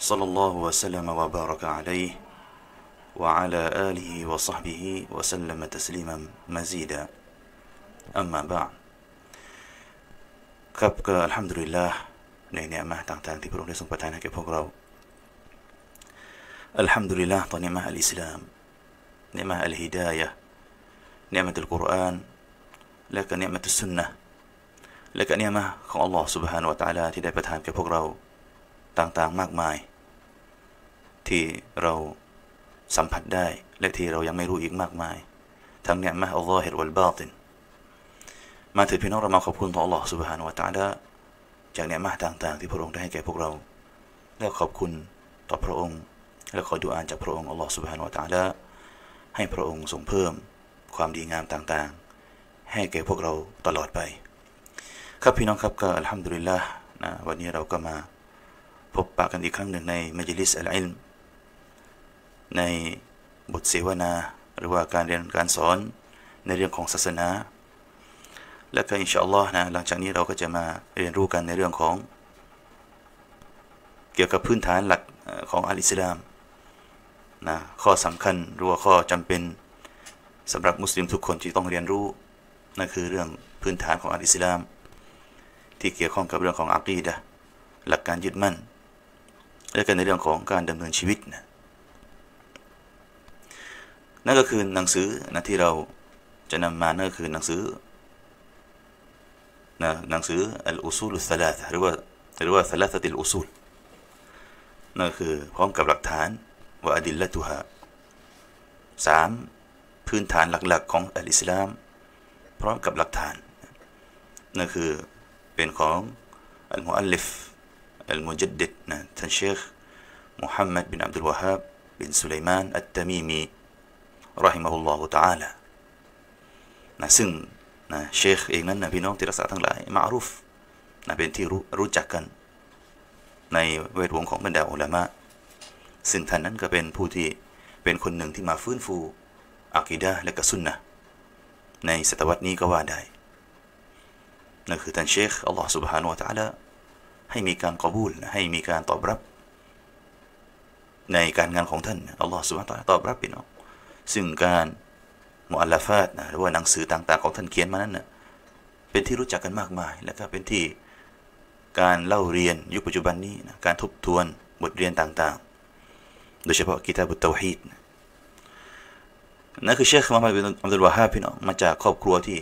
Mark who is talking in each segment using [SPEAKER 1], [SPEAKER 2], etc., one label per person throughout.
[SPEAKER 1] صلى الله وسلم وبارك عليه وعلى آله وصحبه وسلم تسليما مزيدا أما بعد ครับก็อัลฮัมดุลิลละในเนียมะต่างๆที่พระองค์ได้ทรงประทานให้แก่พวกเราอัลฮัมดุลิลละตอนนี้มาอัลอิสลามเนี่ยมาอัลฮิดายะเนี่ยมาตุลกุรอานและก็เนี่ยมาตุสุนนะและก็เนี่ยมาของอัลลอฮ์ سبحانه และ تعالى ที่ได้ประทานแก่พวกเราต่างๆมากมายที่เราสัมผัสได้ และที่เรายังไม่รู้อีกมากมายทั้งเนี่ยมาอัลลอฮ์เหตวัลบาตินมาถือพี่น้องเรามาขอบคุณต่ออัลลอฮ س สุบฮานละตาดะจากเนี่ยมาต่าง ๆ ที่พระองค์ได้ให้แก่พวกเรา และขอบคุณต่อพระองค์ และขอดูอาจากพระองค์อัลลอฮ س สุบฮานละตาดะให้พระองค์ทรงเพิ่มความดีงามต่างๆ ให้แก่พวกเราตลอดไปครับพี่น้องครับก็อัลฮัมดุลิลละนะวันนี้เราก็มาพบปะกันอีกครั้งหนึ่งในมัจลิสอัลอิลมในบทเสวนา หรือว่าการเรียนการสอนในเรื่องของศาสนา และก็อินชาอัลลอฮ์นะหลังจากนี้เราก็จะมาเรียนรู้กันในเรื่องของเกี่ยวกับพื้นฐานหลักของอัลอิสลามนะข้อสำคัญหรือว่าข้อจำเป็นสำหรับมุสลิมทุกคนที่ต้องเรียนรู้นั่นคือเรื่องพื้นฐานของอัลอิสลาม ที่เกี่ยวข้องกับเรื่องของอักีดะหลักการยึดมั่น และก็ในเรื่องของการดำเนินชีวิตนะนั่นก็คือหนังสือนะที่เราจะนำมานั่นก็คือหนังสือนะหนังสืออัลอุซูลุสลาหรือว่าหรือว่าสลาสติลอุซูลนั่นก็คือพร้อมกับหลักฐานว่าอดิลละตุฮะสามพื้นฐานหลักๆของอัลอิสลามพร้อมกับหลักฐานนั่นคือเป็นของอัลมุอัลลิฟอัลมุจดดิดนะท่านเชคมุฮัมมัดบินอับดุลวาฮับบินสุไลมานอัตตามีมีรอฮิมะฮุลลอฮุตาลานะซึ่งนะเชคเองนั้นนะพี่น้องที่รักษาทั้งหลายมารูฟนะเป็นที่รู้รู้จักกันในเวทวงของบรรดาอุลามะซึ่งท่านนั้นก็เป็นผู้ที่เป็นคนหนึ่งที่มาฟื้นฟูอากิดะและกะซุนนะในศตวรรษนี้ก็ว่าได้นั่นคือท่านเชคอัลลอฮฺ س ุบฮ ن ه และ ت ع ล ل ให้มีการกบูล ให้มีการตอบรับ ในการงานของท่านอัลลอฮฺสุบฮานแะ ت ع ลตอบรับพี่น้องซึ่งการมอัลลาฟาดนะหรือว่าหนังสือต่าง ๆ ของท่านเขียนมานั้นนะเป็นที่รู้จักกันมากมาย และก็เป็นที่การเล่าเรียนยุคปัจจุบันนี้นะการทบทวนบทเรียนต่าง ๆ โดยเฉพาะกิตาบุตรตฮีดนะนั่นคือเชคมาฮัมมัดบนอับดุลวาฮาพี่น้องมาจากครอบครัวที่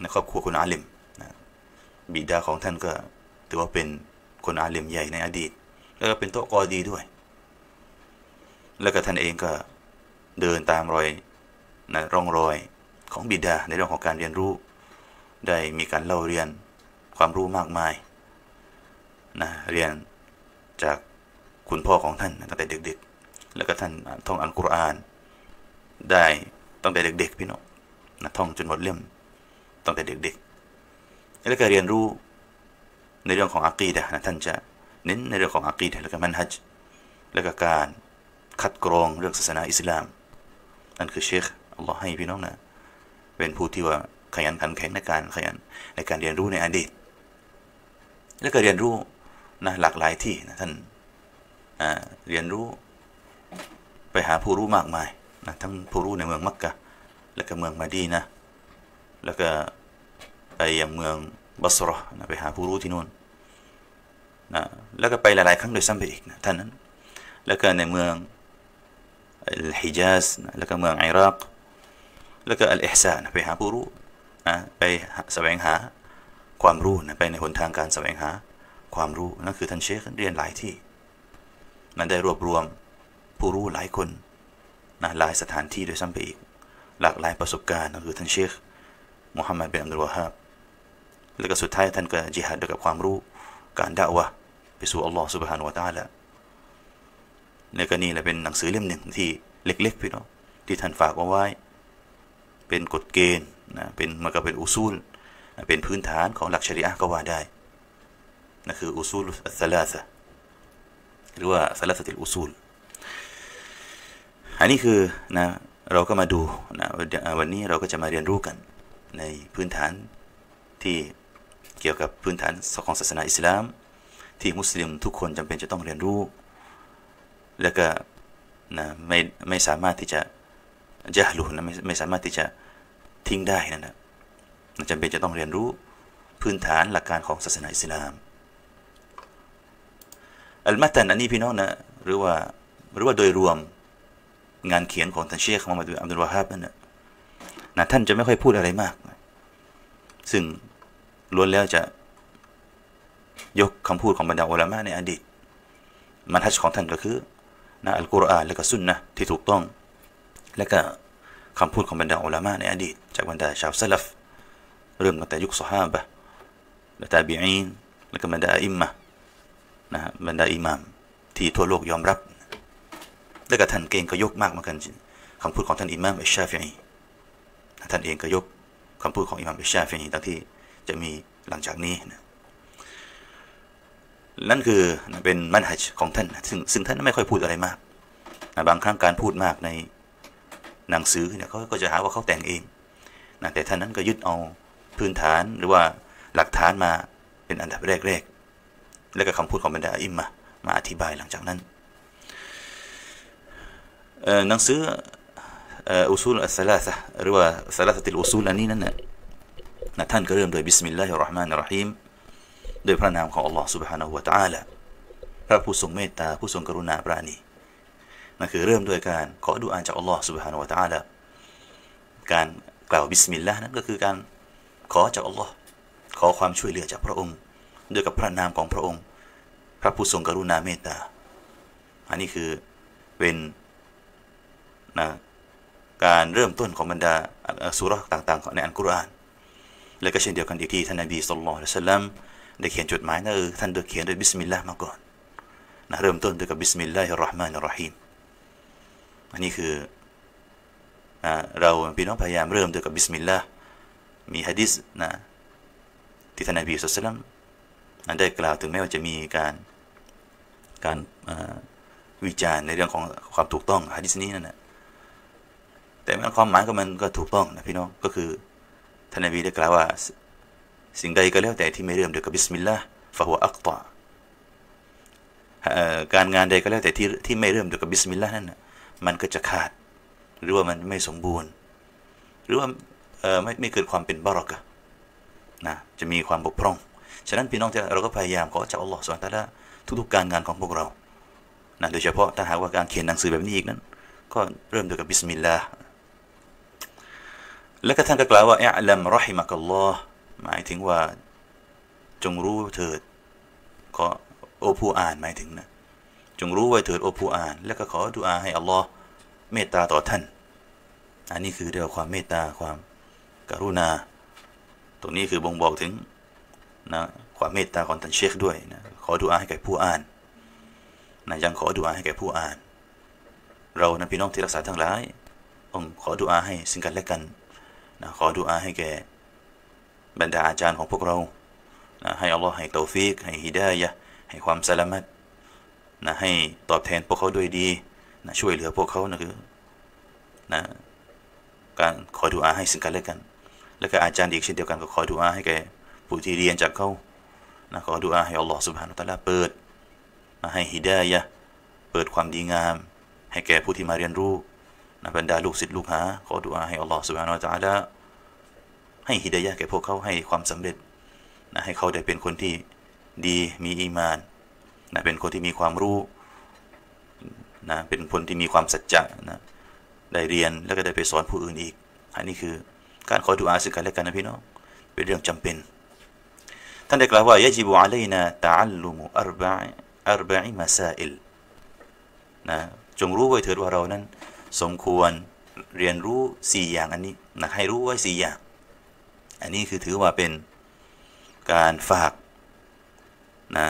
[SPEAKER 1] ในครอบครัวคนอาลิมนะบิดาของท่านก็ถือว่าเป็นคนอาลิมใหญ่ในอดีต แล้วก็เป็นโตกอดีด้วย แล้วก็ท่านเองก็เดินตามรอยนะร่องรอยของบิดา ในเรื่องของการเรียนรู้ ได้มีการเล่าเรียนความรู้มากมายนะเรียนจากคุณพ่อของท่านตั้งแต่เด็กๆ แล้วก็ท่านท่องอัลกุรอานได้ตั้งแต่เด็กๆพี่น้องนะท่องจนหมดเล่มตั้งแต่เด็กๆ แล้วก็เรียนรู้ในเรื่องของอักีดะนะท่านจะเน้นในเรื่องของอักีดะแล้วก็มันฮัจแล้วก็การคัดกรองเรื่องศาสนาอิสลามนั่นคือเชคอัลลอฮ์ให้พี่น้องนะเป็นผู้ที่ว่าขยันขันแข็งในการขยันในการเรียนรู้ในอดีต แล้วก็เรียนรู้นะหลากหลายที่นะท่านนะเรียนรู้ไปหาผู้รู้มากมายนะทั้งผู้รู้ในเมืองมักกะแล้วก็เมืองมาดีนะแล้วก็ไปยังเมืองบัสรอนะไปหาผู้รู้ที่นู่นนะแล้วก็ไปหลายๆครั้งโดยซ้ำไปอีกนะท่านนั้นแล้วก็ในเมืองฮิญาซแล้วก็เมืองอิรักแล้วก็อัลอิฮซานไปหาผู้รู้นะไปแสวงหาความรู้นะไปในหนทางการแสวงหาความรู้นั่นคือท่านเชคเรียนหลายที่นั้นได้รวบรวมผู้รู้หลายคนนะหลายสถานที่โดยซ้ำไปอีก หลากหลายประสบการณ์นั่นคือท่านเชคมุฮัมมัดเบนอัลวาฮับแล้วก็สุดท้ายท่านก็จิฮัดด้วยกับความรู้การด่าวะไปสู่อัลลอฮ์ سبحانه และ تعالى นล่ก็นี่แหละเป็นหนังสือเล่มหนึ่งที่เล็กๆพี่น้องที่ท่านฝากเอาไว้ เป็นกฎเกณฑ์นะเป็นมันก็เป็นอุซูล เป็นพื้นฐานของหลักชริอะก็ว่าได้นั่นคืออุซูลอัสลาสะหรือว่าสลาสติลอุซูล อันนี้คือนะเราก็มาดูนะวันนี้เราก็จะมาเรียนรู้กัน ในพื้นฐานที่เกี่ยวกับพื้นฐานของศาสนาอิสลาม ที่มุสลิมทุกคนจำเป็นจะต้องเรียนรู้แล้วก็นะไม่ไม่สามารถที่จะ จะหลุนะไม่ไม่สามารถที่จะทิ้งได้นั่นนะจำเป็นจะต้องเรียนรู้พื้นฐานหลักการของศาสนาอิสลาม อัลมาตันอันนี้พี่น้องนะ หรือว่าหรือว่าโดยรวมงานเขียนของท่านเชคของมาดูอัมดุลวาฮับนั่นนะท่านจะไม่ค่อยพูดอะไรมาก ซึ่งล้วนแล้วจะ ยกคำพูดของบรรดาอัลลาในอดีตมันทัชของท่านก็คือนะอัลกุรอานและก็สุนนะที่ถูกต้อง และก็คำพูดของบรรดาอัลามะในอดีตจากบรรดาชาวซาลฟเริ่มตั้งแต่ยุคสฮาบะและตาบีอีนและก็บรรดาอิมมะนะบรรดาอิหมามที่ทั่วโลกยอมรับ และก็ท่านเองก็ยกมากเหมือนกันคำพูดของท่านอิหมามอิชาฟีท่านเองก็ยกคำพูดของอิหมามอิชาฟีตั้งที่จะมีหลังจากนี้นะนั่นคือเป็น มันหัจของท่าน ซึ่งซึ่งท่านไม่ค่อยพูดอะไรมากนะบางครั้งการพูดมากในหนังสือเนี่ยเขาก็จะหาว่าเขาแต่งเองนะแต่ท่านนั้นก็ยึดเอาพื้นฐานหรือว่าหลักฐานมาเป็นอันดับแรกๆแล้วก็คำพูดของบรรดาอิมมามาอธิบายหลังจากนั้นหนังสืออุซูลอัสลาสหรือว่าสลาสติลอุซูลอันนี้นั่นนะท่านก็เริ่มโดยบิสมิลลาฮิรราะห์มานิรราะฮีมด้วยพระนามของอัลลอฮ์ سبحانه และ تعالى พระผู้ทรงเมตตา ผู้ทรงกรุณาปราณีนั่นคือเริ่มด้วยการขอดุอาจากอัลลอฮ์ سبحانه และ تعالى การกล่าวบิสมิลลาห์นั้นก็คือการขอจากอัลลอฮ์ขอความช่วยเหลือจากพระองค์ด้วยกับพระนามของพระองค์ พระผู้ทรงกรุณาเมตตา อันนี้คือเป็นนะการเริ่มต้นของบรรดาสุรษต่างๆในอัลกุรอาน และก็เช่นเดียวกันอีกที่ท่านนบีสุลต่านละสัลลัมได้เขียนจดหมายนะเออท่านเด็เขียนด้วยบิสมิลลาห์มาก่อนนะเริ่มต้นด้วยกับบิสมิลลาฮิรราะห์มานิรราะฮีมอันนี้คือเราพี่น้องพยายามเริ่มด้วยกับบิสมิลลาห์มีฮะดิษนะที่ท่านนบีสุลต่านนั้นได้กล่าวถึงแม้ว่าจะมีการการวิจารณ์ในเรื่องของความถูกต้องฮะดิษนี้นั่นแหละแต่ความหมายก็มันก็ถูกต้องนะพี่น้องก็คือท่านนบีได้กล่าวว่าสิ่งใดก็แล้วแต่ที่ไม่เริ่มด้วยกับบิสมิลลาห์ฟะฮุอักตอการงานใดก็แล้วแต่ที่ที่ไม่เริ่มด้วยกับบิสมิลลาห์นั้นมันก็จะขาด หรือว่ามันไม่สมบูรณ์ หรือว่าไม่ไม่เกิดความเป็นบารอกะนะ จะมีความบกพร่อง ฉะนั้นพี่น้องเราก็พยายามขอจากอัลลอฮฺสุลตาระทุกๆการงานของพวกเรา นะโดยเฉพาะถ้าหากว่าการเขียนหนังสือแบบนี้อีกนั้น ก็เริ่มด้วยกับบิสมิลลาห์ แล้วก็ท่านก็กล่าวว่าอัลลฮมรอฮิมักัลลอฮ์หมายถึงว่าจงรู้เถิด ขอโอผู้อ่านหมายถึงนะจงรู้ไว้เถิดโอผู้อ่าน แล้วก็ขอดุอาให้อัลลอฮ์เมตตาต่อท่าน อันนี้คือเรียกงความเมตตาความกรุณา ตรงนี้คือบ่งบอกถึงนะความเมตตาของท่านเชคด้วยนะขอดุอาให้แก่ผู้อ่านนะยังขอดุอาให้แก่ผู้อ่าน เรานะพี่น้องที่รักษาทั้งหลายองขอดุอาให้สิ่งกันและกันนะขอดุอาให้แก่บรรดาอาจารย์ของพวกเรานะให้อัลลอฮ์ให้เตาฟิกให้ฮิดายะให้ความสลามัดนะให้ตอบแทนพวกเขาด้วยดีนะช่วยเหลือพวกเขานะคือนะการขอดุอาให้สึ่งกันและกันแล้วก็อาจารย์อีกเช่นเดียวกันก็ขอดุอาให้แก่ผู้ที่เรียนจากเขานะขอดุอาให้อัลลอฮ์สุบฮานุตะลาเปิดนะให้ฮิดายะเปิดความดีงาม ให้แก่ผู้ที่มาเรียนรู้นะบรรดาลูกศิษย์ลูกหาขอดุอาให้อัลลอฮ์สุบฮานุตะลาให้ฮิดายะแก่พวกเขาให้ความสำเร็จนะให้เขาได้เป็นคนที่ดีมีอีมานนะเป็นคนที่มีความรู้นะเป็นคนที่มีความสัจจะนะได้เรียนแล้วก็ได้ไปสอนผู้อื่นอีกอันนี้คือการขอดุอาสึกกันและกันนะพี่น้องเป็นเรื่องจำเป็น ท่านได้กล่าวว่ายะจิบุอเลนาตาลุมอัรบะอัรบะอิมาซาอิลนะจงรู้ไว้เถิดว่าเรานั้นสมควรเรียนรู้ 4 อย่างอันนี้นะให้รู้ไว้4อย่างอันนี้คือถือว่าเป็นการฝากนะ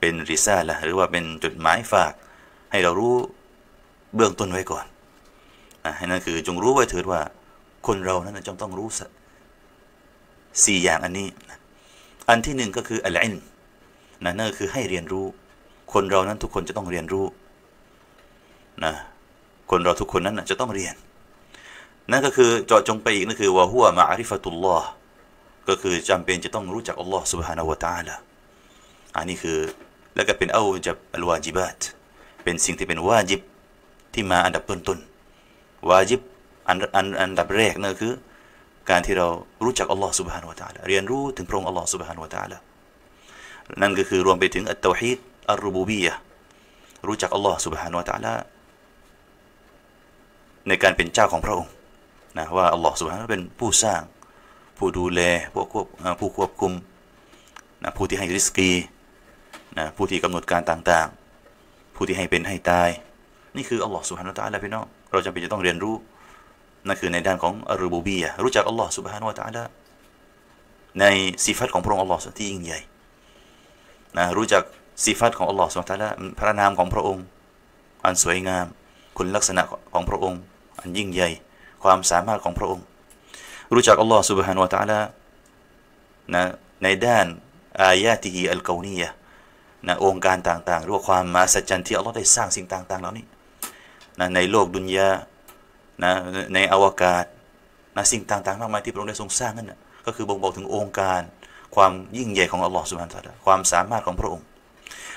[SPEAKER 1] เป็นริซาละหรือว่าเป็นจดหมายฝาก ให้เรารู้เบื้องต้นไว้ก่อนนะนั่นคือจงรู้ไว้เถิดว่า คนเรานั้นจงต้องรู้สี่อย่างอันนี้ อันที่หนึ่งก็คืออะไรนะนั่นคือให้เรียนรู้คนเรานั้นทุกคนจะต้องเรียนรู้นะคนเราทุกคนนั้นจะต้องเรียนนั่นก็คือเจาะจงไปอีกนั่นคือว่าหัวมาอาริฟตุลลอห์ก็คือจำเป็นจะต้องรู้จักอัลลอฮ์ سبحانه และ تعالى อันนี้คือแล้วก็เป็นเอาจับอัลวาจิบัตเป็นสิ่งที่เป็นวาจิบ ที่มาอันดับต้นต้นวาจิบอันอันอันดับแรกนั่นคือการที่เรารู้จักอัลลอฮ์ سبحانه และ تعالى เรียนรู้ถึงพระองค์อัลลอฮ์ سبحانه และ تعالى นั่นก็คือรวมไปถึงอัตตฮีดอัลรูบูบียะรู้จักอัลลอฮ์ سبحانه และ تعالى ในการเป็นเจ้าของพระองค์นะว่าอัลลอฮ์ سبحانه เป็นผู้สร้างผู้ดูแลผู้ควบผู้ควบคุมนะผู้ที่ให้ริสกีนะผู้ที่กำหนดการต่างๆ ผู้ที่ให้เป็นให้ตาย นี่คืออัลลอฮ์สุบฮานุตะอัลลพี่น้อง เราจำเป็นจะต้องเรียนรู้นั่นคือในด้านของอารูบูบีรู้จักอัลลอฮ์สุบฮานุตะอัลลในสิฟัตของพระองค์อัลลอฮ์ที่ยิ่งใหญ่นะรู้จักสิฟัตของอัลลอฮ์สุบฮานุตะอัลลพระนามของพระองค์ อันสวยงาม คุณลักษณะของพระองค์ อันยิ่งใหญ่ ความสามารถของพระองค์รู้จักอัลลอฮ์ سبحانه และ تعالى นะในด้านอายาติฮีอัลกอนียะนะองค์การต่างๆรู้ว่าความมสัศจรย์ที่อัลลอฮ์ได้สร้างสิ่งต่างๆเหล่านี้นะในโลกดุนยานะในอวกาศนะสิ่งต่างๆมากมายที่พระองค์ได้ทรงสร้างนั่นนะก็คือบ่งบอกถึงองค์การความยิ่งใหญ่ของอัลลอฮ์ سبحانه และ تعالى ความสามารถของพระองค์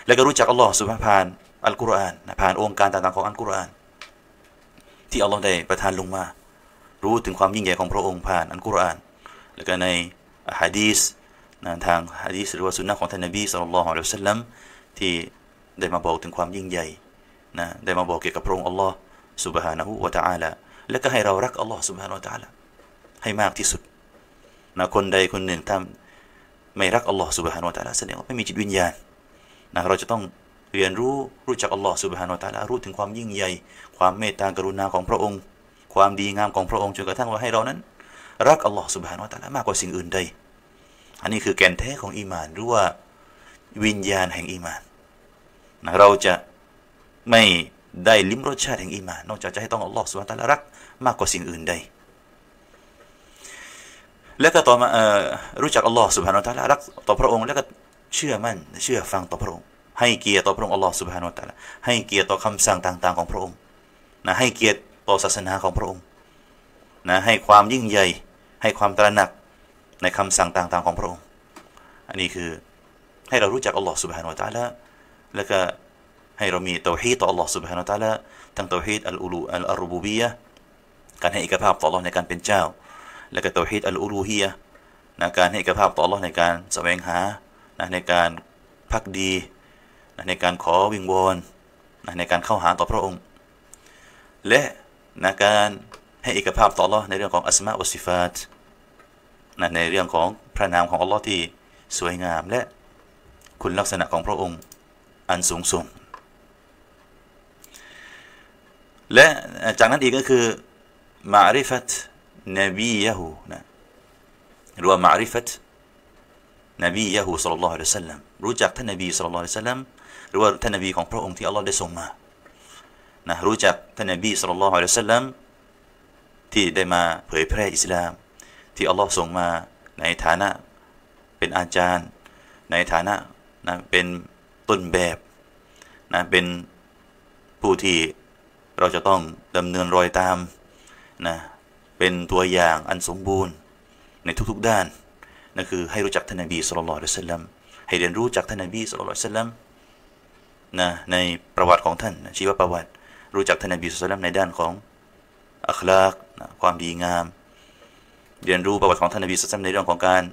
[SPEAKER 1] และก็รู้จักอัลลอฮ์สุบฮะน ع ا า ى อัลกุรอานผ่านองค์การต่าง ๆของอัลกุรอานที่อัลลอฮ์ได้ประทานลงมารู้ถึงความยิ่งใหญ่ของพระองค์ผ่านอันกุรอาน แล้วก็ในฮะดีสนะทางฮะดีสหรือว่าสุนนะของท่านนบีสุลต่านละฮ์ัลลัมที่ได้มาบอกถึงความยิ่งใหญ่ นะได้มาบอกเกี่ยวกับพระองค์อัลลอฮ์สุบฮานะฮุวะตะอาลาแล้วก็ให้เรารักอัลลอฮ์สุบฮานะฮุวะตะอาลาให้มากที่สุด นะคนใดคนหนึ่งทำไม่รักอัลลอฮ์สุบฮานะฮุวะตะอาลาแสดงว่าไม่มีจิตวิญญาณ นะเราจะต้องเรียนรู้รู้จักอัลลอฮ์สุบฮานะฮุวะตะอาลารู้ถึงความยิ่งใหญ่ความเมตตากรุณาของพระองค์ความดีงามของพระองค์จนกระทั่งว่าให้เรานั้น รักอัลลอฮ์สุบฮานวะตะละมากกว่าสิ่งอื่นใด อันนี้คือแก่นแท้ของอีมานหรือว่าวิญญาณแห่งอีมานนะเราจะไม่ได้ลิ้มรสชาติแห่งอีมาน นอกจากจะให้ต้องอัลลอฮ์สุบฮานวะตะละรักมากกว่าสิ่งอื่นใดแล้วก็ต่อมาออรู้จักอัลลอฮ์สุบฮานวะตะละรักต่อพระองค์ แล้วก็เชื่อมั่นเชื่อฟังต่อพระองค์ให้เกียรติต่อพระองค์อัลลอฮ์สุบฮานะตะลาให้เกียรติต่อคำสั่งต่างๆของพระองค์นะให้เกียรติต่อศาสนาของพระองค์นะให้ความยิ่งใหญ่ให้ความตระหนักในคำสั่งต่างๆของพระองค์ อันนี้คือให้เรารู้จักอัลลอฮ์สุบฮานวะตาละแล้วก็ให้เรามีเตาฮีต่ออัลลอฮ์สุบฮานวะตาละทั้งเตาฮีอัลอูลูอัลอารูบูบียะการให้เอกภาพต่ออัลลอฮ์ในการเป็นเจ้า และก็เตาฮีอัลอูลูฮียะการให้เอกภาพต่ออัลลอฮ์ในการแสวงหาในการพักดีในการขอวิงวอนในการเข้าหาต่อพระองค์และนะการให้เอกภาพต่อรอดในเรื่องของอัสมาอุสิฟาตนะในเรื่องของพระนามของ Allah ที่สวยงามและคุณลักษณะของพระองค์อันสูงส่งและจากนั้นอีกก็คือมาริฟัตนบียะฮูนะหรือว่ามาริฟัตนบียะฮูสุลลัลลอฮุอะลัยฮิสสลลัมรู้จักท่านนบีสุลลัลลอฮุอะลัยฮิสสลลัมหรือว่าท่านนบีของพระองค์ที่อัลลอฮ์ได้ส่งมานะรู้จักท่านนบีสุลต่านละัลลัมที่ได้มาเผยแพร่อิสลาม ที่อัลลอฮ์ส่งมาในฐานะเป็นอาจารย์ ในฐานะนะเป็นต้นแบบนะเป็นผู้ที่เราจะต้องดำเนินรอยตามนะเป็นตัวอย่างอันสมบูรณ์ในทุกๆด้านนั่นคือให้รู้จักท่านนบีสุลต่านละสัลลัมให้เรียนรู้จากท่านนบีสุลต่านละสัลลัมนะในประวัติของท่านชีวประวัติรู้จักท่านนบีสุลต่านในด้านของอัคลากความดีงามเรียนรู้ประวัติของท่านนบีสุลต่านในเรื่องของการ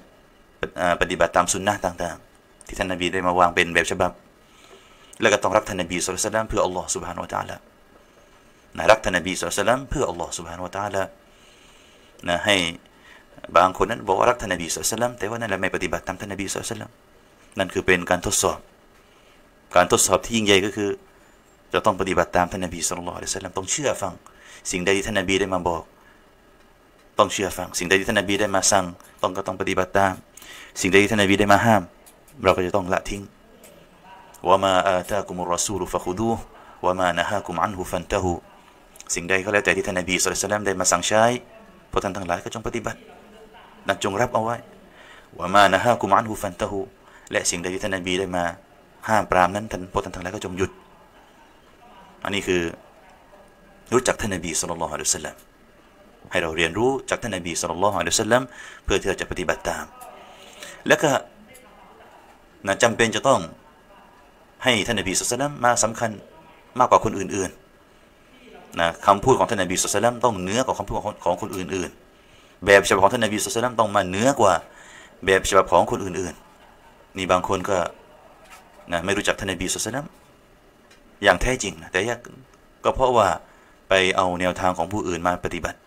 [SPEAKER 1] ปฏิบัติตามสุนนะต่างๆ ที่ท่านนบีได้มาวางเป็นแบบฉบับแล้วก็ต้องรักท่านนบีสุลต่านเพื่ออัลลอฮ์สุบฮานาะัลละนะรักท่านนบีสุลต่านเพื่ออัลลอฮ์สุบฮานาะัลละนะให้บางคนนั้นบอกว่ารักท่านนบีสุลต่านแต่ว่านั่นแหละไม่ปฏิบัติตามท่านนบีสุลต่านนั่นคือเป็นการทดสอบการทดสอบที่ยิ่งใหญ่ก็คือจะต้องปฏิบัติตามท่านนบีสุลต่านต้องเชื่อฟัง สิ่งใดที่ท่านนบีได้มาบอก ต้องเชื่อฟัง สิ่งใดที่ท่านนบีได้มาสั่งต้องก็ต้องปฏิบัติตาม สิ่งใดที่ท่านนบีได้มาห้าม เราก็จะต้องละทิ้งว่ามาอาตากุมุรอสูลุฟะคุดูว่ามานะฮะกุมอันหุฟันตะหูสิ่งใดก็แล้วแต่ที่ท่านนบีสุลต่านได้มาสั่งใช้พวกท่านทั้งหลายก็จงปฏิบัตินังจงรับเอาไว้ว่ามานะฮะกุมอันหุฟันตะหูและสิ่งใดที่ท่านนบีได้มาห้ามปรามนั้นท่านพวกท่านทั้งหลายก็จงหยุดอันนี้คือรู้จักท่านนบีสุลต่านะฮ์อัลลอฮให้เราเรียนรู้จากท่านนบีสุลต่านะฮ์อัลลอฮเพื่อที่เราจะปฏิบัติตาม และก็นะจำเป็นจะต้องให้ท่านนบีสุลต่านมาสำคัญมากกว่าคนอื่นๆนะคำพูดของท่านนบีสุลต่านต้องเหนือกว่าคำพูดของคนอื่น ๆ แบบฉบับของท่านนบีสุลต่านต้องมาเหนือกว่าแบบฉบับของคนอื่นๆนี่บางคนก็นะไม่รู้จักท่านนบีสุลต่านอย่างแท้จริงนะ แต่ยากก็เพราะว่าไปเอาแนวทางของผู้อื่นมาปฏิบัติ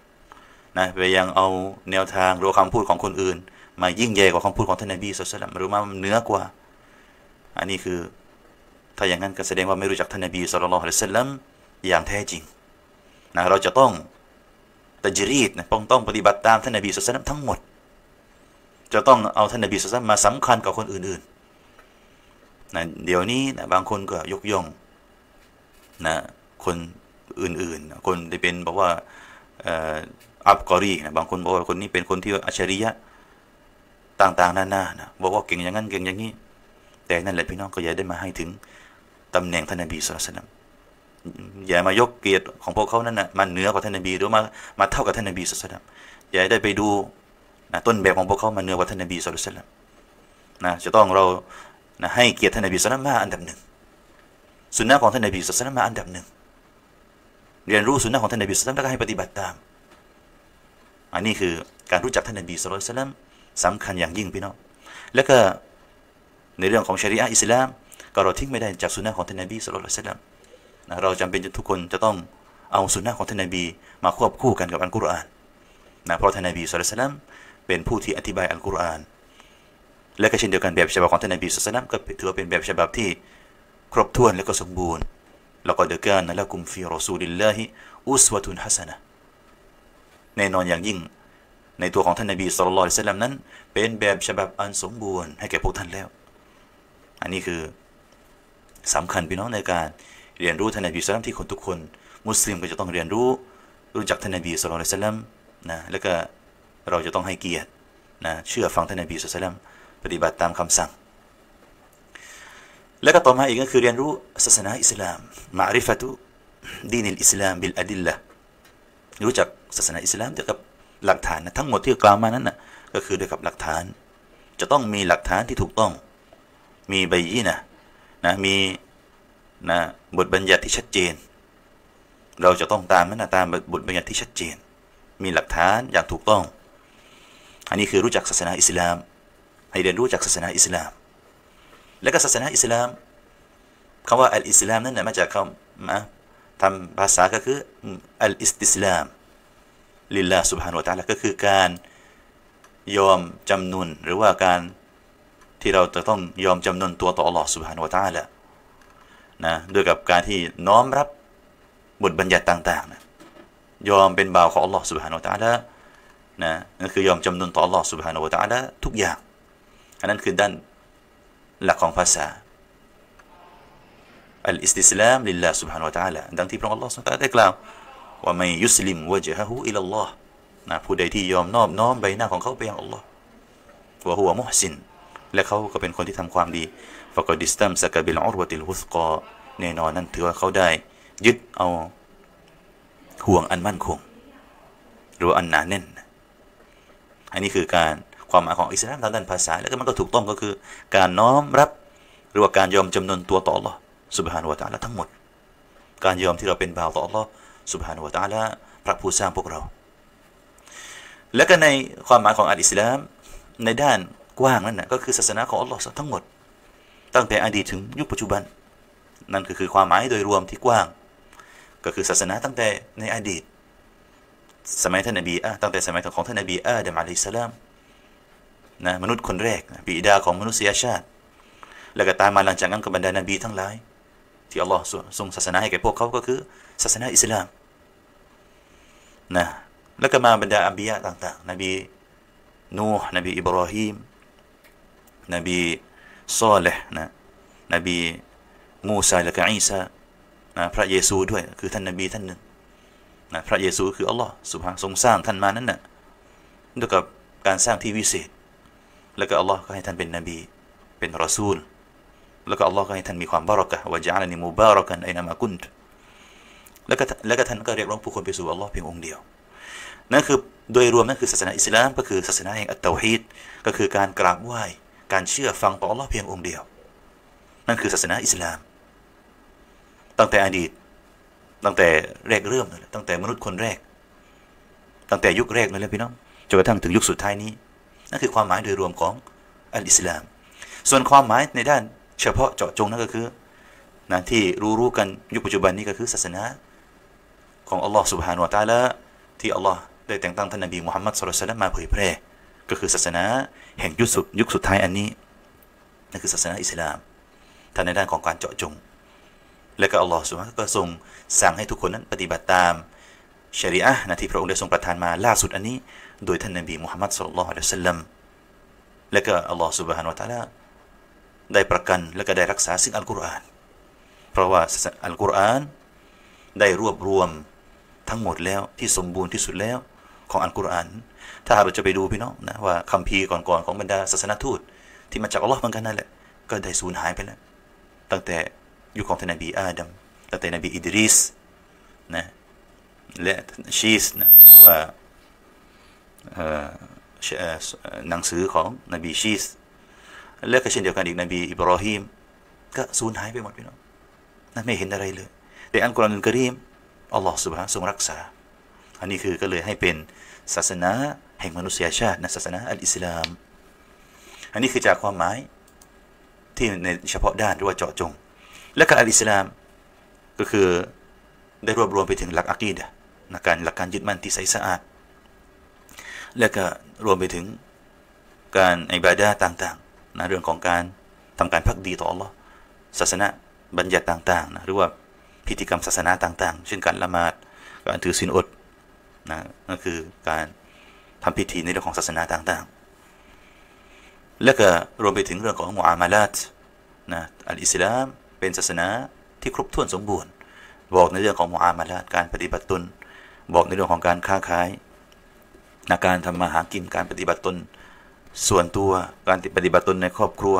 [SPEAKER 1] นะไปยังเอาแนวทางหรือคำพูดของคนอื่น มายิ่งใหญ่กว่าคำพูดของท่านนบีสุลต่านหรือมาเนื้อกว่า อันนี้คือถ้าอย่างนั้น ก็แสดงว่าไม่รู้จักท่านนบีสุลต่านสลัมอย่างแท้จริงนะเราจะต้องตจรีดนะต้องต้องปฏิบัติตามท่านนบีสุลต่านทั้งหมด จะต้องเอาท่านนบีสุลต่านมาสำคัญกับคนอื่นๆนะเดี๋ยวนี้นะบางคนก็ยกย่องนะคนอื่นๆ คนที่เป็นบอกว่าอับกอรีนะบางคนบอกว่าคนนี้เป็นคนที่อัจฉริยะต่างๆนานานะบอกว่าเก่งอย่างนั้นเก่งอย่างนี้ แต่นั่นแหละพี่น้องก็อย่าได้มาให้ถึงตำแหน่งท่านอบีสุลต่านอย่ามายกเกียรติของพวกเขานั้นนะมันเหนือกว่าท่านอบีหรือมามาเท่ากับท่านอบีสุลต่านอย่าได้ไปดูนะต้นแบบของพวกเขามาเหนือกว่าท่านอบีสุลต่านนะจะต้องเรานะให้เกียรติท่านอบีสุลต่านมาอันดับหนึ่งสุนนะของท่านนบีสุลต่านมาอันดับหนึ่ง เรียนรู้สุนนะของท่านนบีสุลต่านแล้วก็ให้ปฏิบัติตาม อันนี้คือการรู้จักท่านนบีสุลต่านสำคัญอย่างยิ่งพี่น้องแล้วก็ในเรื่องของชริอะอิสลามก็เราทิ้งไม่ได้จากสุนนะของท่านนบีสุลต่านเราจำเป็นทุกคนจะต้องเอาสุนนะของท่านนบีมาควบคู่กันกับอัลกุรอานนะเพราะท่านนบีสุลต่านเป็นผู้ที่อธิบายอัลกุรอานและก็เช่นเดียวกันแบบฉบับของท่านนบีสุลต่านก็ถือว่าเป็นแบบฉบับที่ครบถ้วนและก็สมบูรณ์ลลกกดะะนุมฟีรอซูลิลลาฮิอุสวะตุนฮัสนะแน่นอนอย่างยิ่งในตัวของท่านนบีสุลต่านลัมนั้น เป็นแบบฉบับอันสมบูรณ์ให้แก่พวกท่านแล้ว อันนี้คือสำคัญพี่น้องในการเรียนรู้ท่านนบีสุลต่านที่คนทุกคน มุสลิมก็จะต้องเรียนรู้รู้จักท่านนบีสุลต่านลัมนะแล้วก็เราจะต้องให้เกียรตินะเชื่อฟังท่านนบีสุลต่านปฏิบัติตามคำสั่งแล้วก็ต่อมาอีกก็คือเรียนรู้ศาสนาอิสลามมาริฟะตุดีนิลอิสลามบิลอดิลละรู้จักศาสนาอิสลามเกี่ยวกับหลักฐานนะทั้งหมดที่กล่าวมานั้นนะก็คือเกี่ยวกับหลักฐานจะต้องมีหลักฐานที่ถูกต้อง มีใบยี่นะนะมีนะบทบัญญัติที่ชัดเจน เราจะต้องตามมันนะตามบทบัญญัติที่ชัดเจน มีหลักฐานอย่างถูกต้อง อันนี้คือรู้จักศาสนาอิสลามให้เรียนรู้จากศาสนาอิสลามแล้วก็ศาสนาอิสลามคำว่าอัลอิสลามนั่นะมาจากคำนะทำภาษาก็คืออัลอิสติสลามลิลลาสุบฮานุตาละก็คือการยอมจำนนหรือว่าการที่เราจะต้องยอมจำนนตัวต่ออัลลอฮ์สุบฮานุตาละนะด้วยกับการที่น้อมรับบทบัญญัติต่างๆนะยอมเป็นบ่าวของอัลลอฮ์สุบฮานุตาละนะนั่นคือยอมจำนนต่ออัลลอฮ์สุบฮานุตาละทุกอย่างอันนั้นคือด้านหลักของภาษาอัลอิสติสลามลิลลาห์ سبحانه และ تعالى ดังที่พระองค์ Allah سبحانه และ تعالى ได้กล่าวว่าไม่ยุสลิมวะจฮะฮูอิลลอฮ์นะผู้ใดที่ยอมนอบน้อมใบหน้าของเขาไปยังอัลลอฮ์วะฮุวะมุฮซินและเขาก็เป็นคนที่ทำความดีฟะกอดิสตัมสกบิลอุรวะติลฮุสกอแน่นอนนั่นถือว่าเขาได้ ยึดเอาห่วงอันมั่นคงหรืออันหนาแน่นอันนี้คือการความหมายของอิสลามทางด้านภาษาแล้วก็มันก็ถูกต้อง ก็คือการน้อมรับหรือว่าการยอมจำนนตัวต่อ Allah س ب ح ا a ه และ ت ع ا ل ทั้งหมด การยอมที่เราเป็นบ่าวต่อ Allah سبحانه และ ت ع ا ل พระผู้สร้างพวกเรา และก็ในความหมายของอัลอิสลามในด้านกว้างนั่นนะก็คือศาสนาของอัลลอฮ์ทั้งหมด ตั้งแต่อดีตถึงยุคปัจจุบัน นั่นก็คือความหมายโดยรวมที่กว้าง ก็คือศาสนาตั้งแต่ในอดีต สมัยท่านนบีอาตั้งแต่สมัยของท่านนบีอาดัมอะลัยสลามนะมนุษย์คนแรกบิดาของมนุษยชาติ แล้วก็ตามมาหลังจากนั้นกับบรรดานบีทั้งหลาย ที่อัลลอฮ์ทรงศาสนาให้แก่พวกเขาก็คือ ศาสนาอิสลามนะแล้วก็มาบรรดาอัลบียะต่าง ๆ นบีนูห์นบีอิบรอฮีมนบีซอเลห์นะนบีมูซาและก็อีซานะพระเยซูด้วยคือท่านนบีท่านหนึ่งนะพระเยซูคืออัลลอฮ์สุภาทรงสร้างท่านมานั้นนะ่ะด้วยกับการสร้างที่วิเศษแล้วก็อัลลอฮ์ก็ให้ท่านเป็นนบีเป็นรอซูล แล้วก็อัลลอฮ์ก็ให้ท่านมีความบารักะวะจาลานิมูบารักันไอนามากุนแล้วก็แล้วก็ท่านก็เรียกร้องผู้คนไปสู่อัลลอฮ์เพียงองค์เดียวนั่นคือโดยรวมนั่นคือศาสนาอิสลาม ก็คือศาสนาแห่งอัตตฮีดก็คือการกราบไหว้การเชื่อฟังต่ออัลลอฮ์เพียงองค์เดียว นั่นคือศาสนาอิสลาม ตั้งแต่อดีต ตั้งแต่แรกเริ่มตั้งแต่มนุษย์คนแรก ตั้งแต่ยุคแรกเลยพี่น้องจนกระทั่งถึงยุคสุดท้ายนี้นั่นคือความหมายโดยรวมของอัลอิสลาม ส่วนความหมาย ในด้านเฉพาะเจาะจงนั่นก็คือนะที่รู้รู้กันยุคปัจจุบันนี้ก็คือศาสนาของอัลลอฮ์สุบฮานุวะตาละที่อัลลอฮ์ได้แต่งตั้งท่านนบีมุฮัมมัดสุลตัลมาเผยแพร่ ก็คือศาสนาแห่งยุคสุดยุคสุดท้ายอันนี้นั่นคือศาสนาอิสลามทางในด้านของการเจาะจง และก็อัลลอฮ์สุบฮานะก็ทรงสั่งให้ทุกคนนั้นปฏิบัติตามชริอะห์นะที่พระองค์ได้ทรงประทานมาล่าสุดอันนี้โดยท่านนบีมุฮัมมัดสุลลัลอะลัยสัลลัมและก็อัลลอฮฺสุบฮานวะตะลาได้ประกันและก็ได้รักษาสิ่งอัลกุรอานเพราะว่าอัลกุรอานได้รวบรวมทั้งหมดแล้วที่สมบูรณ์ที่สุดแล้วของอัลกุรอานถ้าเราจะไปดูพี่น้องนะว่าคำพีก่อนๆของบรรดาศาสนทูตที่มาจากอัลลอฮ์เหมือนกันนั่นแหละก็ได้สูญหายไปแล้ว ตั้งแต่ยุคของท่านนบีอาดัมตั้งแต่นบีอิดริสนะและชีสนะว่าหนังสือของนบีชีสและก็เช่นเดียวกันอีกนบีอิบราฮิมก็สูญหายไปหมดพี่น้องนั่นไม่เห็นอะไรเลยแต่อันกุรอันกรีมอัลลอฮ์สุบฮานทรงรักษาอันนี้คือก็เลยให้เป็นศาสนาแห่งมนุษยชาตินะศาสนาอัลอิสลาม อันนี้คือจากความหมายที่ในเฉพาะด้านหรือว่าเจาะจง และการอัลอิสลามก็คือได้รวบรวมไปถึงหลักอะกีดะการหลักการยึดมั่นที่ใสสะอาดและก็รวมไปถึงการอิบาดาต่างๆนะเรื่องของการทำการพักดีต่อ Allah ศาสนาบัญญัติต่างๆนะหรือว่าพิธีกรรมศาสนาต่างๆ เช่นการละหมาดการถือศีลอดนะก็คือการทำพิธีในเรื่องของศาสนาต่างๆ และก็รวมไปถึงเรื่องของมุอามาลาตนะอัลอิสลามเป็นศาสนาที่ครบถ้วนสมบูรณ์ บอกในเรื่องของมุอามาลาตการปฏิบัติตนบอกในเรื่องของการค้าขายนะการทำมาหากิน การปฏิบัติตนส่วนตัว การปฏิบัติตนในครอบครัว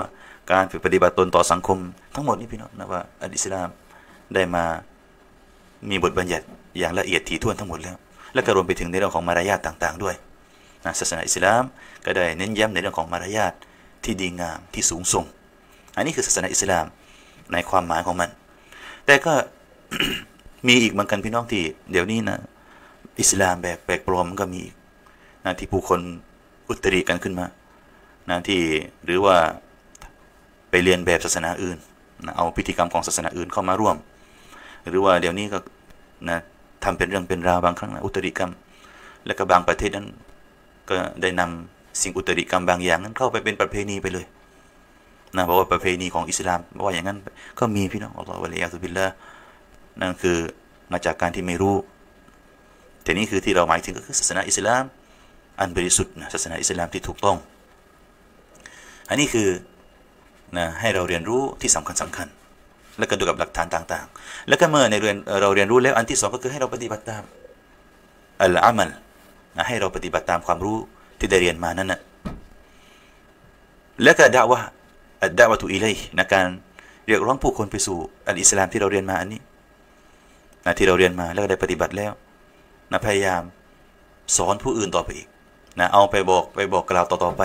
[SPEAKER 1] การปฏิบัติตนต่อสังคม ทั้งหมดนี้พี่น้องนะว่าอิสลามได้มามีบทบัญญัติอย่างละเอียดถี่ถ้วนทั้งหมดแล้ว และก็รวมไปถึงในเรื่องของมารยาทต่างๆด้วยนะศาสนาอิสลามก็ได้เน้นย้ำในเรื่องของมารยาทที่ดีงามที่สูงส่ง อันนี้คือศาสนาอิสลามในความหมายของมัน แต่ก็มีอีกเหมือนกันพี่น้องที่เดี๋ยวนี้นะอิสลามแบบแปลกปลอมมันก็มีอีกนะที่ผู้คนอุตริกันขึ้นมานะที่ หรือว่าไปเรียนแบบศาสนาอื่นนะเอาพิธีกรรมของศาสนาอื่นเข้ามาร่วม หรือว่าเดี๋ยวนี้ก็นะทำเป็นเรื่องเป็นราวบางครั้งนะอุตริกรรม และก็บางประเทศนั้นก็ได้นำสิ่งอุตริกรรมบางอย่างนั้นเข้าไปเป็นประเพณีไปเลยนะบอกว่าประเพณีของอิสลามว่าอย่างนั้นก็มีพี่น้องอัลลอฮฺวะลียาสุบิลละนั่นคือมาจากการที่ไม่รู้แต่นี่คือที่เราหมายถึงก็คือศาสนาอิสลามอันบริสุทธิ์นะศาสนาอิสลามที่ถูกต้องอันนี้คือนะให้เราเรียนรู้ที่สำคัญสำคัญ แล้วก็ดูกับหลักฐานต่างๆ แล้วก็เมื่อในเรียนเราเรียนรู้แล้วอันที่สองก็คือให้เราปฏิบัติตามอัลอามัลนะให้เราปฏิบัติตามความรู้ที่ได้เรียนมานั่นนะแล้วก็ด่าว่าด่าว่ตุอิเลยนะการเรียกร้องผู้คนไปสู่อัลอิสลามที่เราเรียนมาอันนี้นะที่เราเรียนมาแล้วก็ได้ปฏิบัติแล้วนะพยายามสอนผู้อื่นต่อไปอีกนะเอาไปบอกไปบอกกล่าวต่อๆไป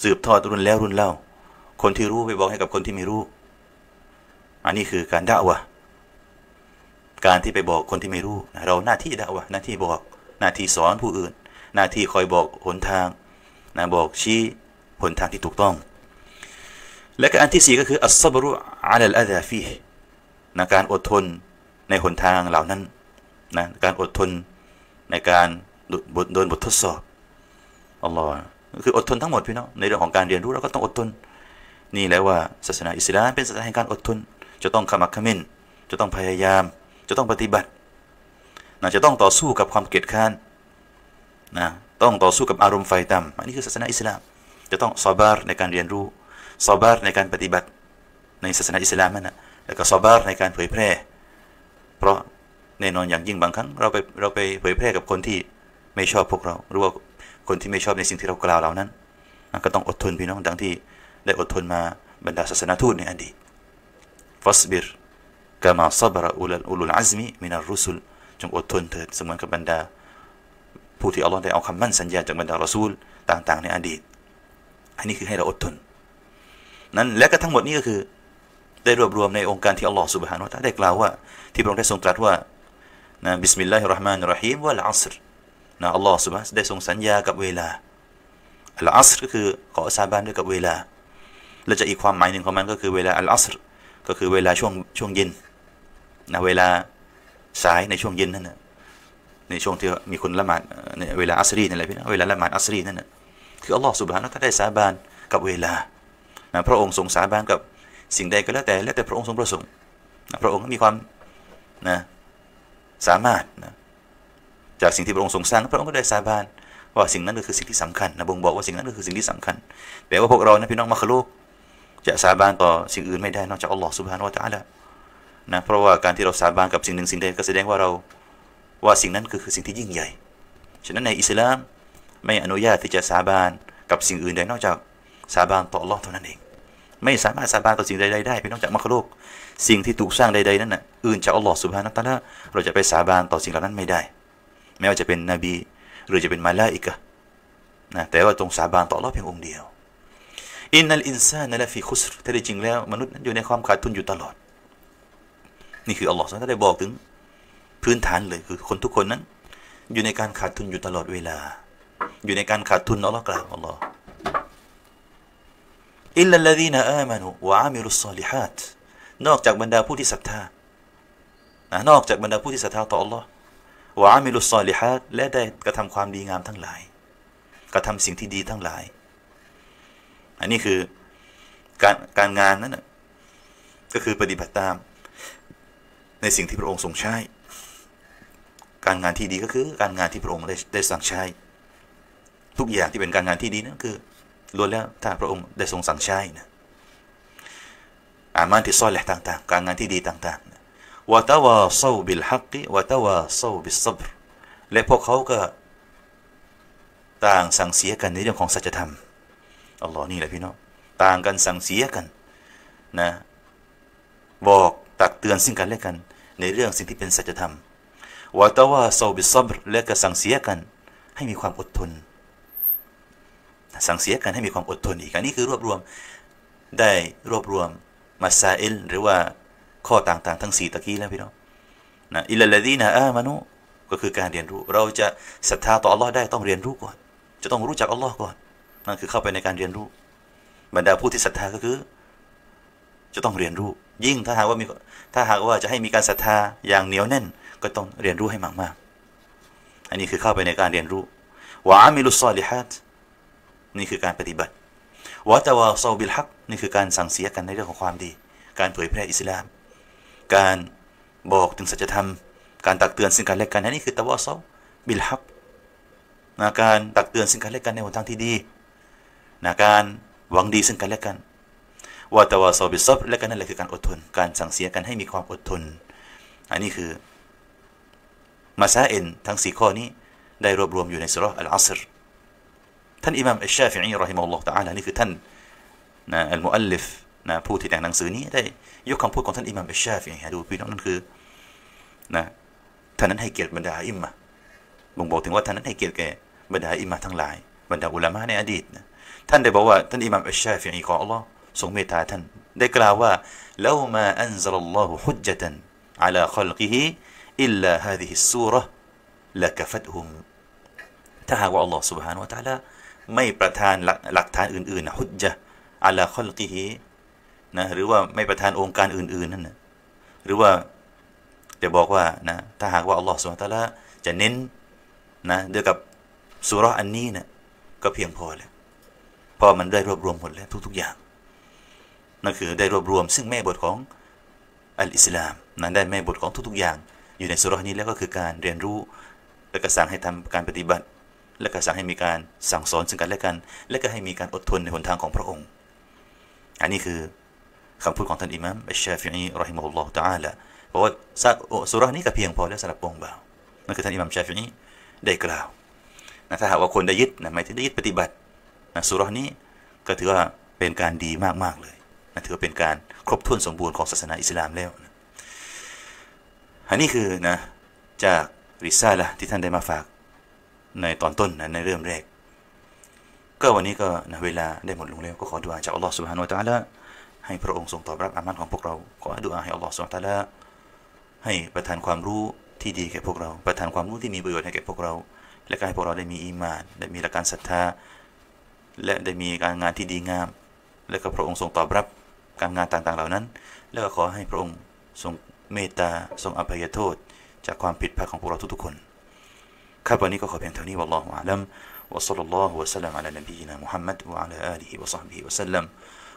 [SPEAKER 1] สืบทอดรุ่นแล้วรุ่นเล่า คนที่รู้ไปบอกให้กับคนที่ไม่รู้ อันนี้คือการด่าวะการที่ไปบอกคนที่ไม่รู้เราหน้าที่ด่าวะหน้าที่บอกหน้าที่สอนผู้อื่น หน้าที่คอยบอกหนทางนะบอกชี้หนทางที่ถูกต้อง และก็อันที่่ก็คืออัศบรุอาลลอาดาฟีนะการอดทนในหนทางเหล่านั้นนะการอดทนในการโดนบททดสอบอัลลอฮ์คืออดทนทั้งหมดพี่น้องในเรื่องของการเรียนรู้เราก็ต้องอดทน นี่แล้วว่าศาสนาอิสลามเป็นศาสนาแห่งการอดทน จะต้องขมักขม้น จะต้องพยายาม จะต้องปฏิบัตินะจะต้องต่อสู้กับความเกลียดข้านนะ ต้องต่อสู้กับอารมณ์ไฟต่ำอันนี้คือศาสนาอิสลาม จะต้องซอบาร์ในการเรียนรู้ซอบาร์ในการปฏิบัติ ในศาสนาอิสลามนนะแล้วก็ซอบาร์ในการเผยแพร่ เพราะแน่นอนอย่างยิ่งบางครั้ง เราไปเราไปเผยแพร่กับคนที่ไม่ชอบพวกเราหรือว่าคนที่ไม่ชอบในสิ่งที่เรากล่าวเหล่านั้น ก็ต้องอดทนพี่น้องดังที่ ได้อดทนมาบรรดาศาสนาทูตในอดีตฟัสบิรกามาซาบระอุลอุลุลอัซมิมินารุสุลจงอดทนเถิดเสมือนกับบรรดาผู้ที่อัลลอฮ์ได้เอาคำมั่นสัญญาจากบรรดารอซูลต่าง ๆ ในอดีต อันนี้คือให้เราอดทนนั้นและก็ทั้งหมดนี้ก็คือได้รวบรวมในองค์การที่อัลลอฮ์สุบฮานุตะได้กล่าวว่าที่พระองค์ได้ทรงตรัสว่านะบิสมิลลาฮิรราะห์มานิรราะฮีมวะลอัสรนะอัลลอฮ์สุบฮานได้ทรงสัญญากับเวลา อัลอัสรก็คือขอสาบานด้วยกับเวลา และจะอีกความหมายหนึ่งของมันก็คือเวลาอัลอัสรก็คือเวลาช่วงช่วงเย็นนะเวลาสายในช่วงเย็นนั่นนะในช่วงที่มีคนละหมาดเวลาอัสรีนั่นแหละพี่นะเวลาละหมาดอัสรีนั่นนะคืออัลลอฮ์สุบฮานะได้สาบานกับเวลานะพระองค์ทรงสาบานกับสิ่งใดก็แล้วแต่แล้วแต่พระองค์ทรงประสงค์ พระองค์มีความนะสามารถนะจากสิ่งที่พระองค์ทรงสร้างพระองค์ก็ได้สาบานว่าสิ่งนั้นก็คือสิ่งที่สำคัญนะบ่งบอกว่าสิ่งนั้นก็คือสิ่งที่สำคัญ แต่ว่าพวกเรานะพี่น้องมาคลุกจะสาบานต่อสิ่งอื่นไม่ได้นอกจากอัลลอฮ์สุบฮานวะตะอาลานะ เพราะว่าการที่เราสาบานกับสิ่งหนึ่งสิ่งใดก็แสดงว่าเรา ว่าสิ่งนั้นคือสิ่งที่ยิ่งใหญ่ ฉะนั้นในอิสลามไม่อนุญาตที่จะสาบานกับสิ่งอื่นใดนอกจากสาบานต่ออัลลอฮ์เท่านั้นเอง ไม่สามารถสาบานต่อสิ่งใดใดได้พี่น้องจากมาคลุกสิ่งที่ถูกสร้างใดๆ นั้นนะอื่นจากอัลลอฮ์สุบฮานะตะอาลาเราจะไปสาบานต่อสิ่งเหล่านั้นไม่ได้แม้ว่าจะเป็นนบีหรือจะเป็นมาลาอิกะนะแต่ว่าตรงสาบานต่อราเพียงองค์เดียวอินนัลอินซานละฟีคุสแท้จริงแล้วมนุษย์นั้นอยู่ในความขาดทุนอยู่ตลอด นี่คืออัลลอฮ์ทรงได้บอกถึงพื้นฐานเลยคือ คนทุกคนนั้น อยู่ในการขาดทุนอยู่ตลอดเวลา อยู่ในการขาดทุนอัลลอฮ์กล่าวอัลลอฮ์อิลลัลลดีนอามานุวะอามิรุสซอลิฮัตนอกจากบรรดาผู้ที่ศรัทธานอกจากบรรดาผู้ที่ศรัทธาต่ออัลลอฮ์วามิลุซอลิฮัดและได้กระทำความดีงามทั้งหลายกระทำสิ่งที่ดีทั้งหลาย อันนี้คือการการงานนั้นะก็คือปฏิบัติตามในสิ่งที่พระองค์ทรงใช้การงานที่ดีก็คือการงานที่พระองค์ได้ได้สั่งใช้ทุกอย่างที่เป็นการงานที่ดีนั่นคือล้วนแล้วถ้าพระองค์ได้ทรงสั่งใช้นะอามานที่ซ่อนแหละต่าง ๆ การงานที่ดีต่าง ๆวะตาวาซาบิลฮักกีวะตาวาซาบิสซับรและพวกเขาก็ต่างสั่งเสียกันในเรื่องของสัจธรรมอัลลอฮ์นี่แหละพี่น้องต่างกันสั่งเสียกันนะบอกตักเตือนซึ่งกันและกัน ในเรื่องสิ่งที่เป็นสัจธรรมวะตาวาซาบิสซับรและก็สั่งเสียกันให้มีความอดทนสั่งเสียกันให้มีความอดทนอีกอันนี้คือรวบรวมได้รวบรวมมาซาเอลหรือว่าข้อต่างๆ ทั้ง4ตะกี้แล้วพี่น้องนะอิลลัดีนะอามานุก็คือการเรียนรู้ เราจะศรัทธาต่ออัลลอฮ์ได้ต้องเรียนรู้ก่อน จะต้องรู้จักอัลลอฮ์ก่อนนั่นคือเข้าไปในการเรียนรู้ บรรดาผู้ที่ศรัทธาก็คือ จะต้องเรียนรู้ ยิ่งถ้าหากว่ามีถ้าหากว่าจะให้มีการศรัทธาอย่างเหนียวแน่นก็ต้องเรียนรู้ให้มากๆอันนี้คือเข้าไปในการเรียนรู้วะมิลุซอลิฮัตนี่คือการปฏิบัติวะตะวาซอบิลฮักนี่คือการสั่งเสียกันในเรื่องของความดี การเผยแพร่อิสลามการบอกถึงสัจธรรมการตักเตือนสิ่งกันและกันนี่คือตะวอซอบิลฮับนะการตักเตือนสิ่งกันและกันในหนทางที่ดีนะการหวังดีสิ่งกันและกันว่าตะวอซอบิซับและกันนั่นแหละคือการอดทนการสั่งเสียกันให้มีความอดทน อันนี้คือมาซาเอ็นทั้งสี่ข้อนี้ได้รวบรวมอยู่ในสุรอัลอัสรท่านอิหม่ามอัชชาฟิอีรอฮิมัลลอฮ์ตะอาลานี่คือท่านนะอัลมุอัลลิฟนะผู้ที่แต่งหนังสือนี้ได้ยกคำพูดของท่านอิหม่ามเอชาฟีฮดูพี่น้องนั่นคือนะท่านนั้นให้เกียรติบรรดาอิมะบ่งบอกถึงว่าท่านนั้นให้เกียรติแก่บรรดาอิมะทั้งหลาย บรรดาอุลามะในอดีตนะท่านได้บอกว่าท่านอิหม่ามเอชาฟีของอัลลอฮ์ทรงเมตตาท่านได้กล่าวว่าเลวมาอันซัลลอฮุฮุจจตันอัลฮ์ขลกิฮิอิลลาฮะดิฮิสูระละกฟัดฮุมถ้าหากว่าอัลลอฮ์ سبحانه และ تعالى ไม่ประทานหลักฐานอื่นๆฮุจจ์อัลฮ์ขลกิฮินะหรือว่าไม่ประทานองค์การอื่น ๆนั่นนะหรือว่าจะบอกว่านะถ้าหากว่าอัลลอฮฺสุลตาละจะเน้นนะเดยวยกับสุรอันนี้เนะี่ยก็เพียงพอแล้วพอมันได้รวบรวมหมดแล้วทุกๆอย่าง นั่นคือได้รวบรวมซึ่งแม่บทของอัลอิสลามนั้นได้แม่บทของทุกๆอย่าง อยู่ในสุรนี้แล้วก็คือการเรียนรู้และก็สั่งให้ทำการปฏิบัติ และก็สั่งให้มีการสั่งสอนซึ่งกันและกัน และก็ให้มีการอดทนในหนทางของพระองค์ อันนี้คือคำพูดของท่านอิมามอัชชาฟิอีรอฮิมุฮุลลอฮฺตะอาลาบอกว่าสุรานี้ก็เพียงพอแล้วสำหรับปวงบ่าวนั่นคือท่านอิมามชาฟิอีได้กล่าว นะถ้าหากว่าคนได้ยึดนะหมายถึงได้ยึดปฏิบัตินะสุรานี้ก็ถือว่าเป็นการดีมากๆเลยนะถือว่าเป็นการครบถ้วนสมบูรณ์ของศาสนาอิสลามแล้วนะอันนี้คือนะจากริซาละที่ท่านได้มาฝากในตอนต้นนะในเริ่มแรก ก็วันนี้ก็นะเวลาได้หมดลงแล้วก็ขอดุอาจากอัลลอฮฺสุบฮานาอัลลอฮฺให้พระองค์ทรงตอบรับอามัลของพวกเราขอให้ดูอาให้อัลลอฮฺทรงตาละให้ประทานความรู้ที่ดีแก่พวกเรา ประทานความรู้ที่มีประโยชน์ให้แก่พวกเรา และก็ให้พวกเราได้มีอีมานได้มีหลักการศรัทธา และได้มีการงานที่ดีงาม และก็พระองค์ทรงตอบรับการงานต่างๆเหล่านั้น แล้วก็ขอให้พระองค์ทรงเมตตาทรงอภัยโทษจากความผิดพลาดของพวกเราทุกๆคนครับวันนี้ก็ขอเพียงเท่านี้วัลลอฮุอะลัม وصلى الله وسلم على نبينا محمد وعلى آله وصحبه وسلم